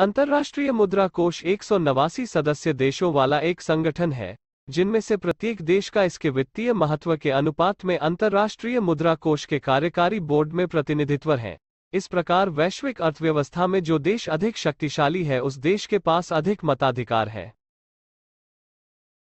अंतर्राष्ट्रीय मुद्रा कोष एक सदस्य देशों वाला एक संगठन है जिनमें से प्रत्येक देश का इसके वित्तीय महत्व के अनुपात में अंतर्राष्ट्रीय मुद्रा कोष के कार्यकारी बोर्ड में प्रतिनिधित्व हैं इस प्रकार वैश्विक अर्थव्यवस्था में जो देश अधिक शक्तिशाली है उस देश के पास अधिक मताधिकार है